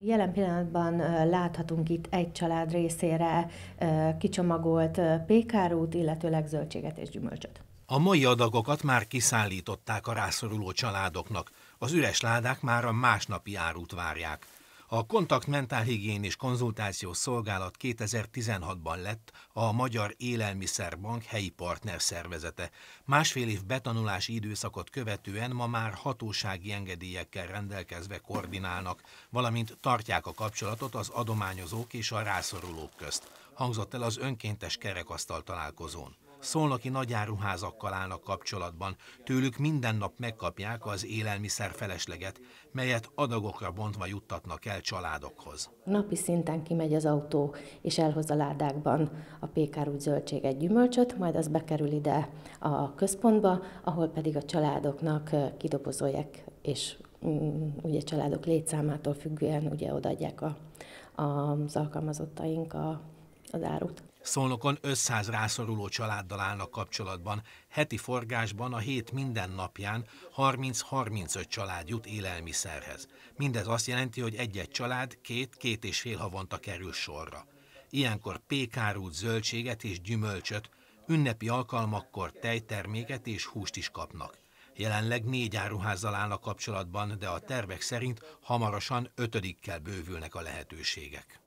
Jelen pillanatban láthatunk itt egy család részére kicsomagolt pékárút, illetőleg zöldséget és gyümölcsöt. A mai adagokat már kiszállították a rászoruló családoknak. Az üres ládák már a másnapi árut várják. A Kontakt és Konzultációs Szolgálat 2016-ban lett a Magyar Élelmiszerbank helyi szervezete. Másfél év betanulási időszakot követően ma már hatósági engedélyekkel rendelkezve koordinálnak, valamint tartják a kapcsolatot az adományozók és a rászorulók közt. Hangzott el az önkéntes kerekasztal találkozón szolnoki nagyáruházakkal állnak kapcsolatban. Tőlük minden nap megkapják az élelmiszer felesleget, melyet adagokra bontva juttatnak el családokhoz. Napi szinten kimegy az autó, és elhoz a ládákban a pékárút zöldséget, gyümölcsöt, majd az bekerül ide a központba, ahol pedig a családoknak kidobozolják, és mm, ugye családok létszámától függően ugye odaadják a, a, az alkalmazottaink a, az árut. Szolnokon 500 rászoruló családdal állnak kapcsolatban. Heti forgásban a hét minden napján 30-35 család jut élelmiszerhez. Mindez azt jelenti, hogy egy-egy család két-két és fél havonta kerül sorra. Ilyenkor pékárút, zöldséget és gyümölcsöt, ünnepi alkalmakkor tejterméket és húst is kapnak. Jelenleg négy áruházzal állnak kapcsolatban, de a tervek szerint hamarosan ötödikkel bővülnek a lehetőségek.